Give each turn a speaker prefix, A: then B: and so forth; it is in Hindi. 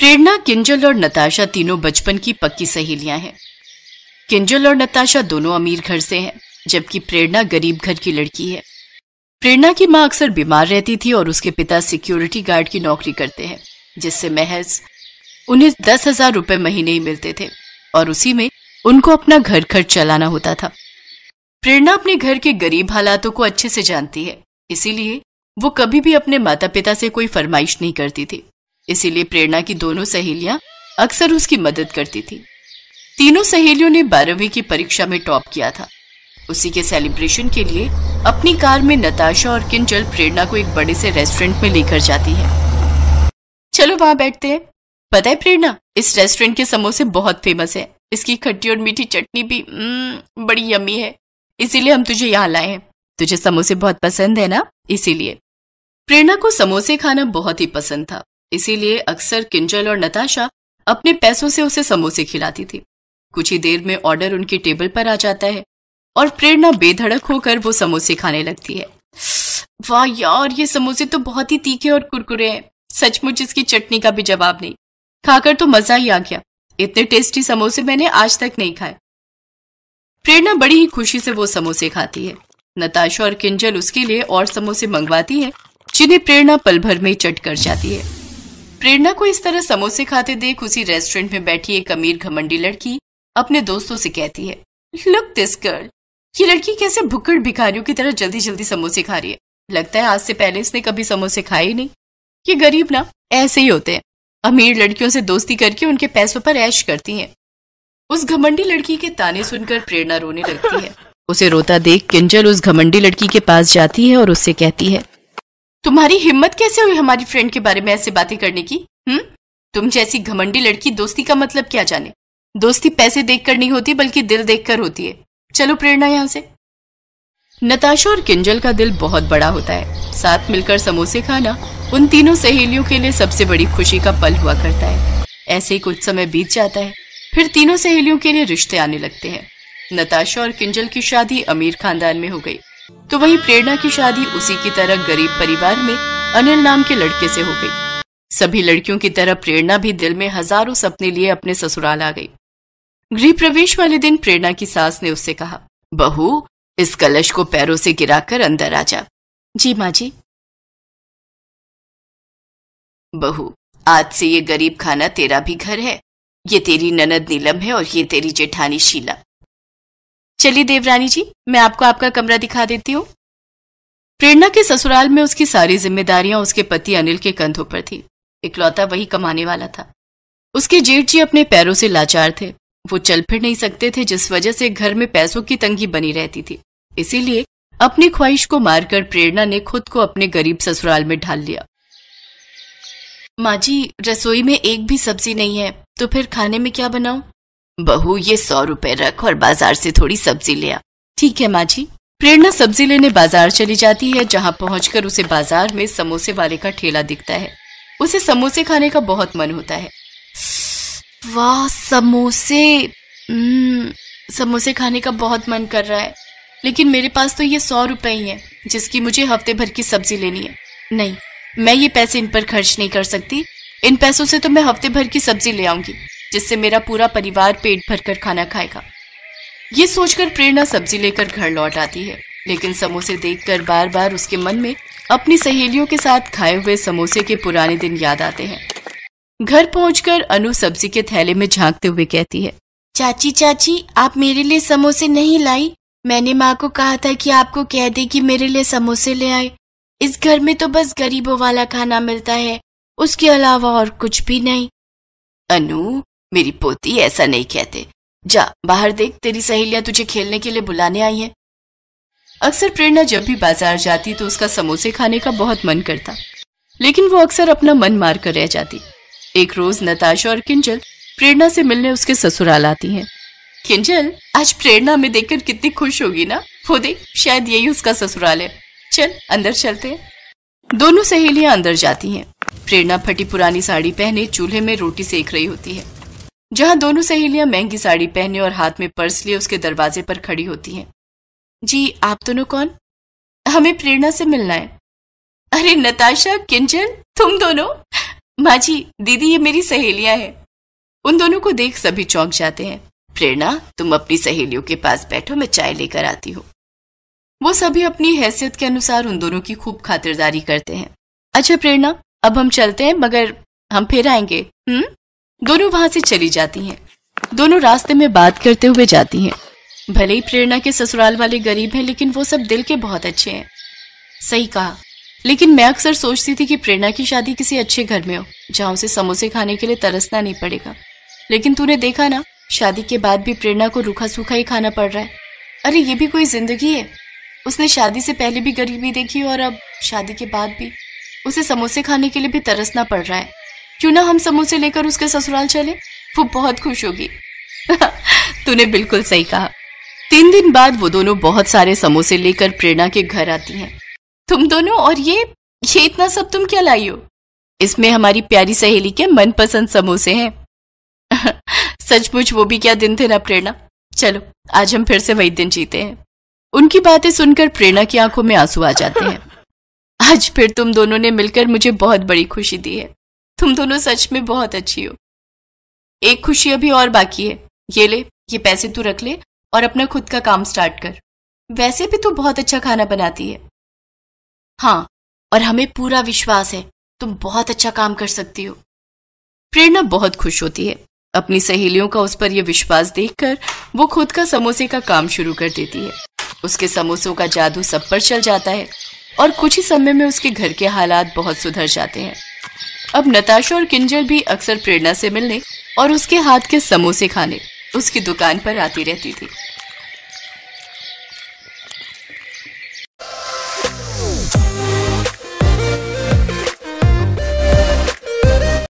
A: प्रेरणा किंजल और नताशा तीनों बचपन की पक्की सहेलियां हैं किंजल और नताशा दोनों अमीर घर से हैं जबकि प्रेरणा गरीब घर की लड़की है प्रेरणा की माँ अक्सर बीमार रहती थी और उसके पिता सिक्योरिटी गार्ड की नौकरी करते हैं जिससे महज उन्हें दस हजार रुपए महीने ही मिलते थे और उसी में उनको अपना घर खर्च चलाना होता था प्रेरणा अपने घर के गरीब हालातों को अच्छे से जानती है इसीलिए वो कभी भी अपने माता पिता से कोई फरमाइश नहीं करती थी इसीलिए प्रेरणा की दोनों सहेलियां अक्सर उसकी मदद करती थी तीनों सहेलियों ने बारहवीं की परीक्षा में टॉप किया था उसी के सेलिब्रेशन के लिए अपनी कार में नताशा और किंजल प्रेरणा को एक बड़े से रेस्टोरेंट में लेकर जाती है चलो वहां बैठते हैं पता है प्रेरणा इस रेस्टोरेंट के समोसे बहुत फेमस है इसकी खट्टी और मीठी चटनी भी हम्म, बड़ी यमी है इसीलिए हम तुझे यहाँ लाए हैं तुझे समोसे बहुत पसंद है ना इसीलिए प्रेरणा को समोसे खाना बहुत ही पसंद था इसीलिए अक्सर किंजल और नताशा अपने पैसों से उसे समोसे खिलाती थी कुछ ही देर में ऑर्डर उनकी टेबल पर आ जाता है और प्रेरणा बेधड़क होकर वो समोसे खाने लगती है वाह यार ये समोसे तो बहुत ही तीखे और कुरकुरे हैं सचमुच इसकी चटनी का भी जवाब नहीं खाकर तो मजा ही आ गया इतने टेस्टी समोसे मैंने आज तक नहीं खाए प्रेरणा बड़ी ही खुशी से वो समोसे खाती है नताशा और किंजल उसके लिए और समोसे मंगवाती है जिन्हें प्रेरणा पल भर में चट कर जाती है प्रेरणा को इस तरह समोसे खाते देख उसी रेस्टोरेंट में बैठी एक अमीर घमंडी लड़की अपने दोस्तों से कहती है लुक दिस गर्ल ये लड़की कैसे भुक्कड़ भिखारियों की तरह जल्दी जल्दी समोसे खा रही है लगता है आज से पहले इसने कभी समोसे खाए ही नहीं ये गरीब ना ऐसे ही होते हैं अमीर लड़कियों से दोस्ती करके उनके पैसों पर ऐश करती हैं उस घमंडी लड़की के ताने सुनकर प्रेरणा रोने लगती है उसे रोता देख किंजल उस घमंडी लड़की के पास जाती है और उससे कहती है तुम्हारी हिम्मत कैसे हुई हमारी फ्रेंड के बारे में ऐसे बातें करने की हम्म तुम जैसी घमंडी लड़की दोस्ती का मतलब क्या जाने दोस्ती पैसे देखकर नहीं होती बल्कि दिल देखकर होती है चलो प्रेरणा यहाँ से नताशा और किंजल का दिल बहुत बड़ा होता है साथ मिलकर समोसे खाना उन तीनों सहेलियों के लिए सबसे बड़ी खुशी का पल हुआ करता है ऐसे ही कुछ समय बीत जाता है फिर तीनों सहेलियों के लिए रिश्ते आने लगते हैं नताशा और किंजल की शादी अमीर खानदान में हो गई तो वही प्रेरणा की शादी उसी की तरह गरीब परिवार में अनिल नाम के लड़के से हो गई सभी लड़कियों की तरह प्रेरणा भी दिल में हजारों सपने लिए अपने ससुराल आ गई गृह प्रवेश वाले दिन प्रेरणा की सास ने उससे कहा बहू इस कलश को पैरों से गिराकर अंदर आ जा जी माँ जी बहू आज से ये गरीब खाना तेरा भी घर है ये तेरी ननद नीलम है और ये तेरी जेठानी शीला चलिए देवरानी जी मैं आपको आपका कमरा दिखा देती हूँ प्रेरणा के ससुराल में उसकी सारी जिम्मेदारियां उसके पति अनिल के कंधों पर थी इकलौता वही कमाने वाला था उसके जेठ जी अपने पैरों से लाचार थे वो चल फिर नहीं सकते थे जिस वजह से घर में पैसों की तंगी बनी रहती थी इसीलिए अपनी ख्वाहिश को मारकर प्रेरणा ने खुद को अपने गरीब ससुराल में ढाल लिया माँ जी रसोई में एक भी सब्जी नहीं है तो फिर खाने में क्या बनाऊं बहू ये सौ रुपए रख और बाजार से थोड़ी सब्जी ले आ ठीक है माँ जी प्रेरणा सब्जी लेने बाजार चली जाती है जहाँ पहुँच उसे बाजार में समोसे वाले का ठेला दिखता है उसे समोसे खाने का बहुत मन होता है वाह समोसे हम्म, समोसे खाने का बहुत मन कर रहा है लेकिन मेरे पास तो ये सौ रुपए ही है जिसकी मुझे हफ्ते भर की सब्जी लेनी है नहीं मैं ये पैसे इन पर खर्च नहीं कर सकती इन पैसों से तो मैं हफ्ते भर की सब्जी ले आऊंगी जिससे मेरा पूरा परिवार पेट भरकर खाना खाएगा ये सोचकर प्रेरणा सब्जी लेकर घर लौट आती है लेकिन समोसे देखकर बार बार उसके मन में अपनी सहेलियों के साथ खाए हुए समोसे के पुराने दिन याद आते हैं घर पहुंचकर अनु सब्जी के थैले में झांकते हुए कहती है चाची चाची आप मेरे लिए समोसे नहीं लाई मैंने माँ को कहा था कि आपको कह दे कि मेरे लिए समोसे ले आए इस घर में तो बस गरीबों वाला खाना मिलता है उसके अलावा और कुछ भी नहीं अनु मेरी पोती ऐसा नहीं कहते जा बाहर देख तेरी सहेलियां तुझे खेलने के लिए बुलाने आई हैं अक्सर प्रेरणा जब भी बाजार जाती तो उसका समोसे खाने का बहुत मन करता लेकिन वो अक्सर अपना मन मार कर रह जाती एक रोज नताशा और किंजल प्रेरणा से मिलने उसके ससुराल आती हैं किंजल आज प्रेरणा में देखकर कितनी खुश होगी ना वो देख शायद यही उसका ससुराल है चल अंदर चलते हैं दोनों सहेलियां अंदर जाती हैं प्रेरणा फटी पुरानी साड़ी पहने चूल्हे में रोटी सेक रही होती है जहां दोनों सहेलियां महंगी साड़ी पहने और हाथ में पर्स लिए उसके दरवाजे पर खड़ी होती हैं जी आप दोनों कौन हमें प्रेरणा से मिलना है अरे नताशा किंजल तुम दोनों माँ जी दीदी ये मेरी सहेलियां हैं उन दोनों को देख सभी चौंक जाते हैं प्रेरणा तुम अपनी सहेलियों के पास बैठो मैं चाय लेकर आती हूँ वो सभी अपनी हैसियत के अनुसार उन दोनों की खूब खातिरदारी करते हैं अच्छा प्रेरणा अब हम चलते हैं मगर हम फिर आएंगे हम्म दोनों वहां से चली जाती हैं दोनों रास्ते में बात करते हुए जाती हैं भले ही प्रेरणा के ससुराल वाले गरीब हैं लेकिन वो सब दिल के बहुत अच्छे हैं सही कहा लेकिन मैं अक्सर सोचती थी कि प्रेरणा की शादी किसी अच्छे घर में हो जहाँ उसे समोसे खाने के लिए तरसना नहीं पड़ेगा लेकिन तूने देखा ना शादी के बाद भी प्रेरणा को रूखा सूखा ही खाना पड़ रहा है अरे ये भी कोई जिंदगी है उसने शादी से पहले भी गरीबी देखी और अब शादी के बाद भी उसे समोसे खाने के लिए भी तरसना पड़ रहा है क्यों ना हम समोसे लेकर उसके ससुराल चले वो बहुत खुश होगी तूने बिल्कुल सही कहा तीन दिन बाद वो दोनों बहुत सारे समोसे लेकर प्रेरणा के घर आती हैं तुम दोनों और ये ये इतना सब तुम क्या लाई हो इसमें हमारी प्यारी सहेली के मनपसंद समोसे हैं सचमुच वो भी क्या दिन थे ना प्रेरणा चलो आज हम फिर से वही दिन जीते हैं उनकी बातें सुनकर प्रेरणा की आंखों में आंसू आ जाते हैं आज फिर तुम दोनों ने मिलकर मुझे बहुत बड़ी खुशी दी है तुम दोनों सच में बहुत अच्छी हो एक खुशी अभी और बाकी है ये ले ये पैसे तू रख ले और अपना खुद का काम स्टार्ट कर वैसे भी तू बहुत अच्छा खाना बनाती है हाँ और हमें पूरा विश्वास है तुम बहुत अच्छा काम कर सकती हो प्रेरणा बहुत खुश होती है अपनी सहेलियों का उस पर यह विश्वास देखकर वो खुद का समोसे का काम शुरू कर देती है उसके समोसों का जादू सब पर चल जाता है और कुछ ही समय में उसके घर के हालात बहुत सुधर जाते हैं अब नताशा और किंजल भी अक्सर प्रेरणा से मिलने और उसके हाथ के समोसे खाने उसकी दुकान पर आती रहती थी